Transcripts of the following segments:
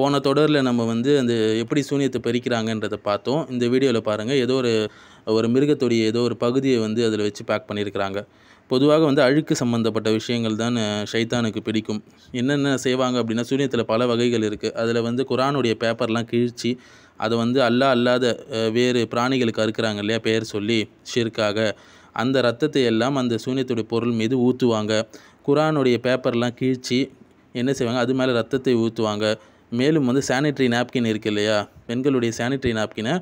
போன தொடரில் நம்ம வந்து அந்த எப்படி சூனியத்தை பறிக்கிறாங்கன்றதை பார்த்தோம் இந்த வீடியோவில் பாருங்கள் ஏதோ ஒரு ஒரு மிருகத்துடைய ஏதோ ஒரு பகுதியை வந்து அதில் வச்சு பேக் பண்ணியிருக்கிறாங்க பொதுவாக வந்து அழுக்கு சம்மந்தப்பட்ட விஷயங்கள் தான் ஷைத்தானுக்கு பிடிக்கும் என்னென்ன செய்வாங்க அப்படின்னா சூனியத்தில் பல வகைகள் இருக்குது அதில் வந்து குரானுடைய பேப்பர்லாம் கிழிச்சு அதை வந்து அல்லா அல்லாத வேறு பிராணிகளுக்கு அறுக்கிறாங்க இல்லையா பெயர் சொல்லி ஷிர்காக அந்த ரத்தத்தை எல்லாம் அந்த சூனியத்துடைய பொருள் மீது ஊற்றுவாங்க குரானுடைய பேப்பர்லாம் கிழித்து என்ன செய்வாங்க அது மேலே ரத்தத்தை ஊற்றுவாங்க மேலும் வந்து சானிட்ரி நாப்கின் இருக்குது இல்லையா பெண்களுடைய சானிட்ரி நாப்கினை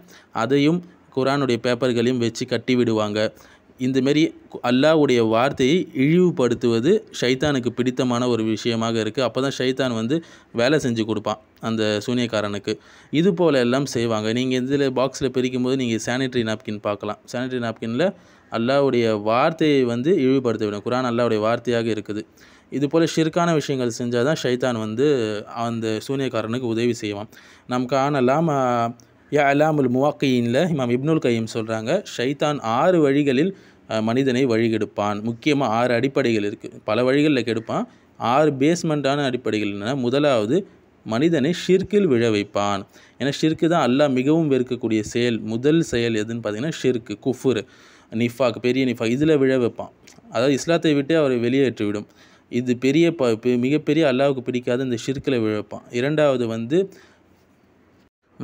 அதையும் குரானுடைய பேப்பர்களையும் வச்சு கட்டி விடுவாங்க இந்தமாரி அல்லாஹ்வுடைய வார்த்தையை இழிவுபடுத்துவது ஷைத்தானுக்கு பிடித்தமான ஒரு விஷயமாக இருக்குது அப்போ தான் ஷைத்தான் வந்து வேலை செஞ்சு கொடுப்பான் அந்த சூனியக்காரனுக்கு இது போல் எல்லாம் செய்வாங்க நீங்கள் இதில் பாக்ஸில் பிரிக்கும் போது நீங்கள் சானிட்ரி நாப்கின் பார்க்கலாம் சானிட்ரி நாப்கினில் அல்லாவுடைய வார்த்தையை வந்து இழிவுபடுத்த வேண்டும் குரான் அல்லாவுடைய வார்த்தையாக இருக்குது இது போல் ஷிர்கான விஷயங்கள் செஞ்சால் தான் ஷைத்தான் வந்து அந்த சூனியக்காரனுக்கு உதவி செய்வான் நம் காணலாம் யா அலாமுல் முவாக்கியின்ல இமாம் இப்னுல் கையம் சொல்கிறாங்க ஷைத்தான் ஆறு வழிகளில் மனிதனை வழிகெடுப்பான் முக்கியமாக ஆறு அடிப்படைகள் இருக்குது பல வழிகளில் கெடுப்பான் ஆறு பேஸ்மெண்ட்டான அடிப்படைகள் என்னென்னா முதலாவது மனிதனை ஷிர்கில் விழ வைப்பான் ஏன்னா ஷிர்க்கு தான் அல்லாஹ் மிகவும் வெறுக்கக்கூடிய செயல் முதல் செயல் எதுன்னு பார்த்தீங்கன்னா ஷிர்க்கு குஃபுர் நிஃபாக் பெரிய நிஃபாக் இதில் விழ வைப்பான் அதாவது இஸ்லாத்தை விட்டு அவரை வெளியேற்றிவிடும் இது பெரிய ப மிகப்பெரிய அல்லாவுக்கு பிடிக்காத இந்த ஷிர்கில் விழ வைப்பான் இரண்டாவது வந்து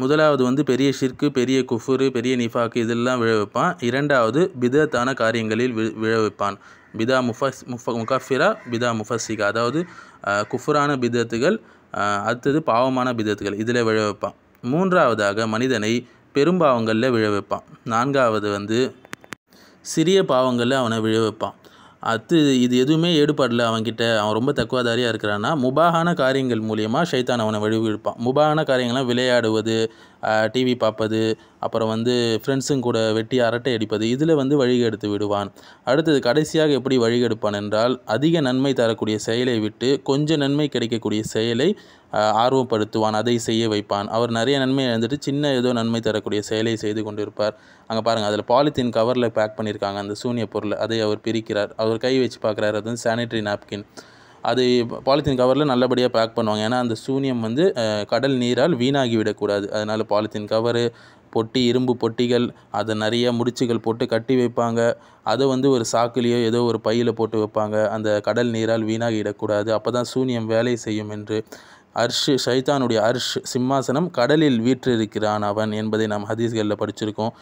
முதலாவது வந்து பெரிய ஷிர்கு பெரிய குஃபுரு பெரிய நிஃபாக்கு இதெல்லாம் விழ வைப்பான் இரண்டாவது பிதத்தான காரியங்களில் வி விழ வைப்பான் பிதா முஃபஸ் முஃப முகாஃபிரா பிதா முஃபஸிகா அதாவது குஃபுரான பிதத்துகள் அடுத்தது பாவமான பிதத்துகள் இதில் விழ வைப்பான் மூன்றாவதாக மனிதனை பெரும்பாவங்களில் வைப்பான் நான்காவது வந்து சிறிய பாவங்களில் அவனை விழ வைப்பான் அது இது எதுவுமே ஏடுபடல அவன்கிட்ட அவன் ரொம்ப தக்குவாதாரியாக இருக்கிறான்னா முபாகான காரியங்கள் மூலியமாக ஷைத்தான் அவனை வழிவிழுப்பான் முபாகான காரியங்கள்லாம் விளையாடுவது டிவி பார்ப்பது அப்புறம் வந்து ஃப்ரெண்ட்ஸுங்க கூட வெட்டி அரட்டை அடிப்பது இதில் வந்து வழிகெடுத்து விடுவான் அடுத்தது கடைசியாக எப்படி வழிகெடுப்பான் என்றால் அதிக நன்மை தரக்கூடிய செயலை விட்டு கொஞ்சம் நன்மை கிடைக்கக்கூடிய செயலை ஆர்வப்படுத்துவான் அதை செய்ய வைப்பான் அவர் நிறைய நன்மை இழந்துட்டு சின்ன ஏதோ நன்மை தரக்கூடிய செயலை செய்து கொண்டிருப்பார் அங்கே பாருங்கள் அதில் பாலித்தீன் கவரில் பேக் பண்ணியிருக்காங்க அந்த சூனிய பொருளை அதை அவர் பிரிக்கிறார் அவர் கை வச்சு பார்க்குறாரு அது வந்து சானிட்ரி நாப்கின் அது பாலித்தீன் கவரில் நல்லபடியாக பேக் பண்ணுவாங்க ஏன்னா அந்த சூனியம் வந்து கடல் நீரால் வீணாகி விடக்கூடாது அதனால் பாலித்தீன் கவரு பொட்டி இரும்பு பொட்டிகள் அதை நிறைய முடிச்சுகள் போட்டு கட்டி வைப்பாங்க அதை வந்து ஒரு சாக்குலேயோ ஏதோ ஒரு பையில் போட்டு வைப்பாங்க அந்த கடல் நீரால் வீணாகிடக்கூடாது அப்போ தான் சூனியம் வேலை செய்யும் என்று அர்ஷு ஷைத்தானுடைய அர்ஷ் சிம்மாசனம் கடலில் வீற்றிருக்கிறான் அவன் என்பதை நாம் ஹதீஸ்களில் படிச்சிருக்கோம்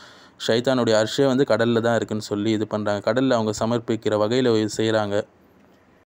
ஷைத்தானுடைய அர்ஷே வந்து கடலில் தான் இருக்குன்னு சொல்லி இது பண்ணுறாங்க கடலில் அவங்க சமர்ப்பிக்கிற வகையில் செய்கிறாங்க